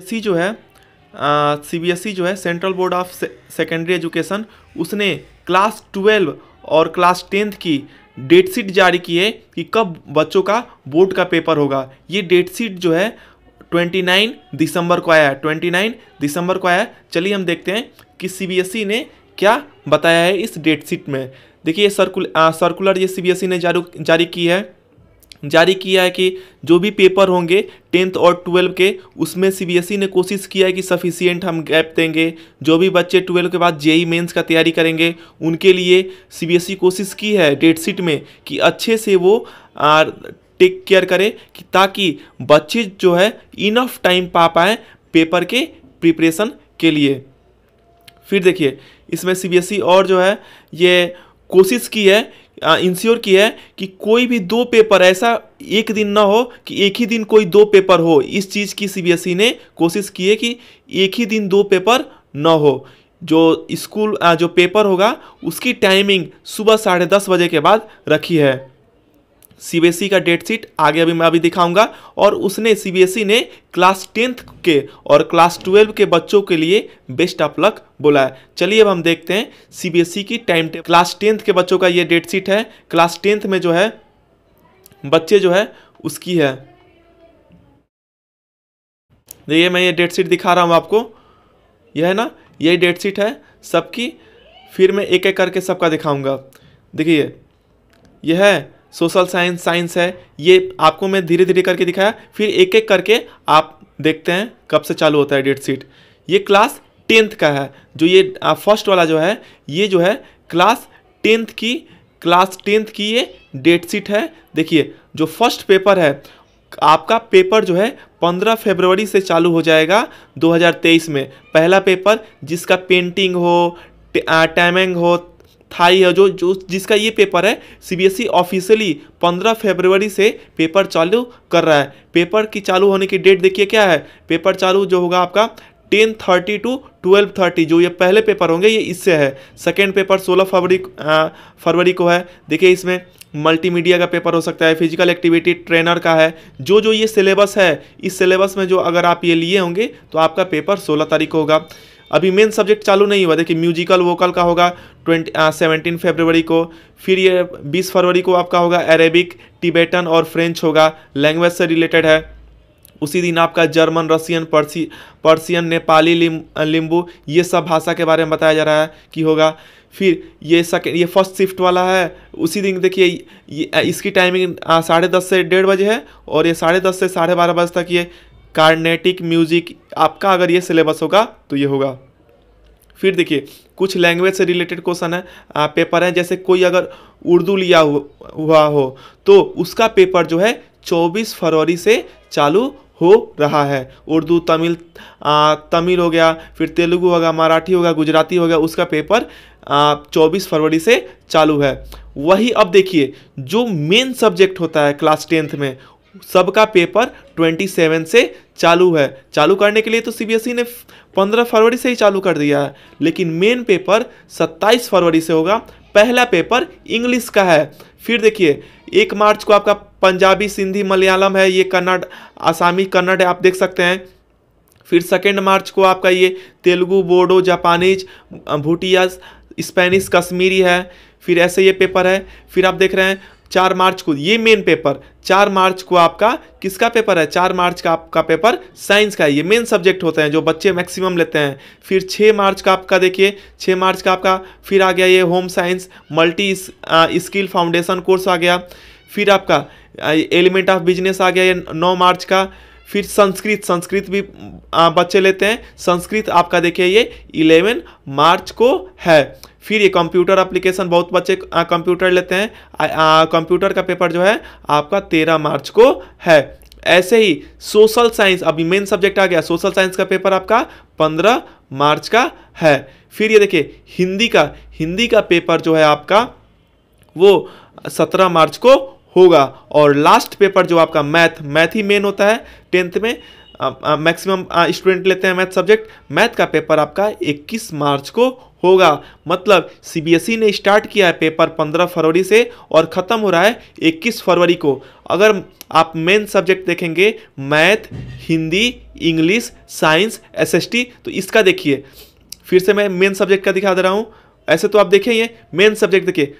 सी जो है C B S E जो है central board of secondary education उसने क्लास ट्वेल्व और क्लास टेंथ की डेट शीट जारी की है कि कब बच्चों का बोर्ड का पेपर होगा ये डेट शीट जो है 29 दिसंबर को आया है 29 दिसंबर को आया है चलिए हम देखते हैं कि सीबीएसई ने क्या बताया है इस डेट शीट में देखिए सर्कुल सर्कुलर ये ई ने जारी जारी की है जारी किया है कि जो भी पेपर होंगे टेंथ और ट्वेल्व के उसमें सीबीएसई e ने कोशिश किया है कि सफिशियंट हम गैप देंगे जो भी बच्चे ट्वेल्व के बाद जेई मेंस का तैयारी करेंगे उनके लिए सीबीएसई e कोशिश की है डेट शीट में कि अच्छे से वो आर टेक केयर करें कि ताकि बच्चे जो है इनफ टाइम पा पाएँ पेपर के प्रिपरेशन के लिए फिर देखिए इसमें सी e और जो है ये कोशिश की है इंश्योर किया है कि कोई भी दो पेपर ऐसा एक दिन ना हो कि एक ही दिन कोई दो पेपर हो इस चीज़ की सीबीएसई e ने कोशिश की है कि एक ही दिन दो पेपर ना हो जो स्कूल जो पेपर होगा उसकी टाइमिंग सुबह साढ़े दस बजे के बाद रखी है सी e का डेट शीट आगे अभी मैं अभी दिखाऊंगा और उसने सी e ने क्लास टेंथ के और क्लास ट्वेल्व के बच्चों के लिए बेस्ट ऑफ लक बोला है चलिए अब हम देखते हैं सी e की टाइम टेबल क्लास टेंथ के बच्चों का ये डेट शीट है क्लास टेंथ में जो है बच्चे जो है उसकी है देखिए मैं ये डेट शीट दिखा रहा हूँ आपको यह है ना यही डेट शीट है सबकी फिर मैं एक एक करके सबका दिखाऊंगा देखिए यह है सोशल साइंस साइंस है ये आपको मैं धीरे धीरे करके दिखाया फिर एक एक करके आप देखते हैं कब से चालू होता है डेट शीट ये क्लास टेंथ का है जो ये फर्स्ट वाला जो है ये जो है क्लास टेंथ की क्लास टेंथ की ये डेट शीट है देखिए जो फर्स्ट पेपर है आपका पेपर जो है 15 फरवरी से चालू हो जाएगा 2023 में पहला पेपर जिसका पेंटिंग हो टाइमिंग हो थाई है जो जो जिसका ये पेपर है सीबीएसई ऑफिशियली 15 फरवरी से पेपर चालू कर रहा है पेपर की चालू होने की डेट देखिए क्या है पेपर चालू जो होगा आपका ten thirty to twelve thirty जो ये पहले पेपर होंगे ये इससे है सेकेंड पेपर सोलह फरवरी फरवरी को है देखिए इसमें मल्टीमीडिया का पेपर हो सकता है फिजिकल एक्टिविटी ट्रेनर का है जो जो ये सिलेबस है इस सिलेबस में जो अगर आप ये लिए होंगे तो आपका पेपर सोलह तारीख को होगा अभी मेन सब्जेक्ट चालू नहीं हुआ देखिए म्यूजिकल वोकल का होगा ट्वेंटी सेवनटीन फरवरी को फिर ये बीस फरवरी को आपका होगा अरेबिक टिबेटन और फ्रेंच होगा लैंग्वेज से रिलेटेड है उसी दिन आपका जर्मन रसियन पर्सी पर्सियन नेपाली लिम, लिम्बू ये सब भाषा के बारे में बताया जा रहा है कि होगा फिर ये सेकेंड ये फर्स्ट शिफ्ट वाला है उसी दिन देखिए इसकी टाइमिंग साढ़े दस से डेढ़ बजे है और ये साढ़े दस से साढ़े बारह बजे तक ये कार्नेटिक म्यूजिक आपका अगर ये सिलेबस होगा तो ये होगा फिर देखिए कुछ लैंग्वेज से रिलेटेड क्वेश्चन है आ, पेपर हैं जैसे कोई अगर उर्दू लिया हुआ हो तो उसका पेपर जो है 24 फरवरी से चालू हो रहा है उर्दू तमिल आ, तमिल हो गया फिर तेलुगु होगा मराठी होगा गुजराती होगा उसका पेपर आ, 24 फरवरी से चालू है वही अब देखिए जो मेन सब्जेक्ट होता है क्लास टेंथ में सबका पेपर 27 से चालू है चालू करने के लिए तो सीबीएसई e ने 15 फरवरी से ही चालू कर दिया है लेकिन मेन पेपर 27 फरवरी से होगा पहला पेपर इंग्लिश का है फिर देखिए एक मार्च को आपका पंजाबी सिंधी मलयालम है ये कन्नड़ आसामी कन्नड़ है आप देख सकते हैं फिर सेकेंड मार्च को आपका ये तेलुगु बोडो जापानीज भूटिया स्पेनिश कश्मीरी है फिर ऐसे ये पेपर है फिर आप देख रहे हैं चार मार्च को ये मेन पेपर चार मार्च को आपका किसका पेपर है चार मार्च का आपका पेपर साइंस का है ये मेन सब्जेक्ट होते हैं जो बच्चे मैक्सिमम लेते हैं फिर छः मार्च का आपका देखिए छः मार्च का आपका फिर आ गया ये home science multi skill foundation course आ गया फिर आपका एलिमेंट ऑफ बिजनेस आ गया ये नौ मार्च का फिर संस्कृत संस्कृत भी बच्चे लेते हैं संस्कृत आपका देखिए ये इलेवन मार्च को है फिर ये कंप्यूटर अप्लीकेशन बहुत बच्चे कंप्यूटर लेते हैं कंप्यूटर का पेपर जो है आपका तेरह मार्च को है ऐसे ही सोशल साइंस अभी मेन सब्जेक्ट आ गया सोशल साइंस का पेपर आपका पंद्रह मार्च का है फिर ये देखिए हिंदी का हिंदी का पेपर जो है आपका वो सत्रह मार्च को होगा और लास्ट पेपर जो आपका मैथ मैथ ही मेन होता है टेंथ में मैक्सिमम स्टूडेंट लेते हैं मैथ सब्जेक्ट मैथ का पेपर आपका 21 मार्च को होगा मतलब सीबीएसई e ने स्टार्ट किया है पेपर 15 फरवरी से और ख़त्म हो रहा है 21 फरवरी को अगर आप मेन सब्जेक्ट देखेंगे math Hindi English science SST तो इसका देखिए फिर से मैं मेन सब्जेक्ट का दिखा दे रहा हूँ ऐसे तो आप देखेंगे मेन सब्जेक्ट देखिए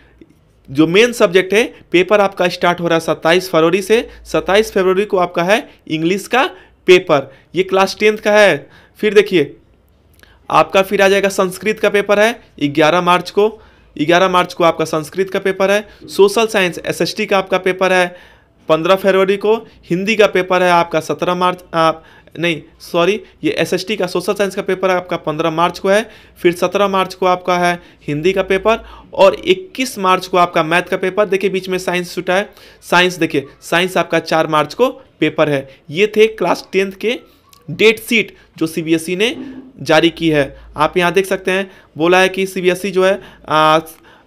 जो मेन सब्जेक्ट है पेपर आपका स्टार्ट हो रहा है सत्ताईस फरवरी से सत्ताईस फरवरी को आपका है इंग्लिश का पेपर ये क्लास टेंथ का है फिर देखिए आपका फिर आ जाएगा संस्कृत का पेपर है ग्यारह मार्च को ग्यारह मार्च को आपका संस्कृत का पेपर है सोशल साइंस एस का आपका पेपर है पंद्रह फरवरी को हिंदी का पेपर है आपका सत्रह मार्च आप नहीं सॉरी ये एस का सोशल साइंस का पेपर है आपका पंद्रह मार्च को है फिर सत्रह मार्च को आपका है हिंदी का पेपर और इक्कीस मार्च को आपका मैथ का पेपर देखिए बीच में साइंस छुटा है साइंस देखिए साइंस आपका चार मार्च को पेपर है ये थे क्लास टेंथ के डेट सीट जो सीबीएसई e ने जारी की है आप यहाँ देख सकते हैं बोला है कि सीबीएसई e जो है आ,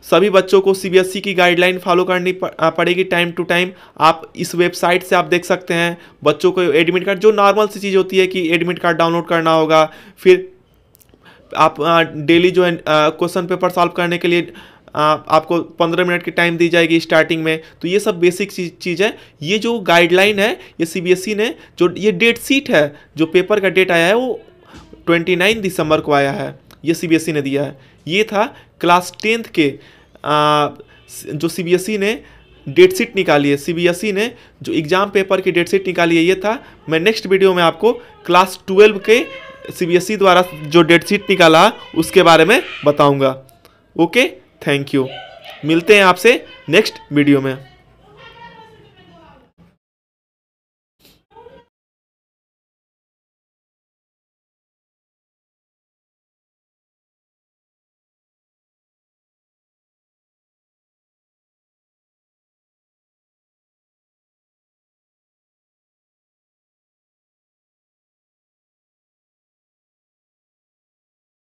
सभी बच्चों को सीबीएसई e की गाइडलाइन फॉलो करनी पड़ेगी टाइम टू टाइम आप इस वेबसाइट से आप देख सकते हैं बच्चों को एडमिट कार्ड जो नॉर्मल सी चीज़ होती है कि एडमिट कार्ड डाउनलोड करना होगा फिर आप डेली जो है क्वेश्चन पेपर सॉल्व करने के लिए आ, आपको पंद्रह मिनट की टाइम दी जाएगी स्टार्टिंग में तो ये सब बेसिक चीज चीज़ है ये जो गाइडलाइन है ये सीबीएसई e ने जो ये डेट सीट है जो पेपर का डेट आया है वो ट्वेंटी नाइन दिसंबर को आया है ये सीबीएसई e ने दिया है ये था क्लास टेंथ के आ, जो ई e ने डेट शीट निकाली है ई ने जो एग्ज़ाम पेपर की डेट शीट निकाली है ये था मैं नेक्स्ट वीडियो में आपको क्लास ट्वेल्व के ई द्वारा जो डेट शीट निकाला उसके बारे में बताऊंगा ओके थैंक यू मिलते हैं आपसे नेक्स्ट वीडियो में